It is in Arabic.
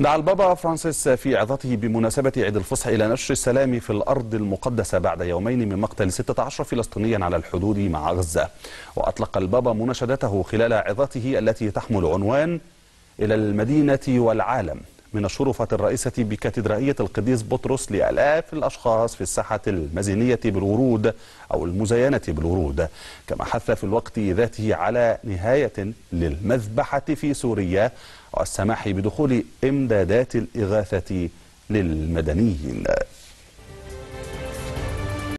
دعا البابا فرانسيس في عظته بمناسبة عيد الفصح إلى نشر السلام في الأرض المقدسة بعد يومين من مقتل 16 فلسطينيا على الحدود مع غزة وأطلق البابا مناشدته خلال عظته التي تحمل عنوان إلى المدينة والعالم من الشرفة الرئيسة بكاتدرائية القديس بطرس لآلاف الأشخاص في الساحة المزينية بالورود أو المزينة بالورود كما حث في الوقت ذاته على نهاية للمذبحة في سوريا والسماح بدخول إمدادات الإغاثة للمدنيين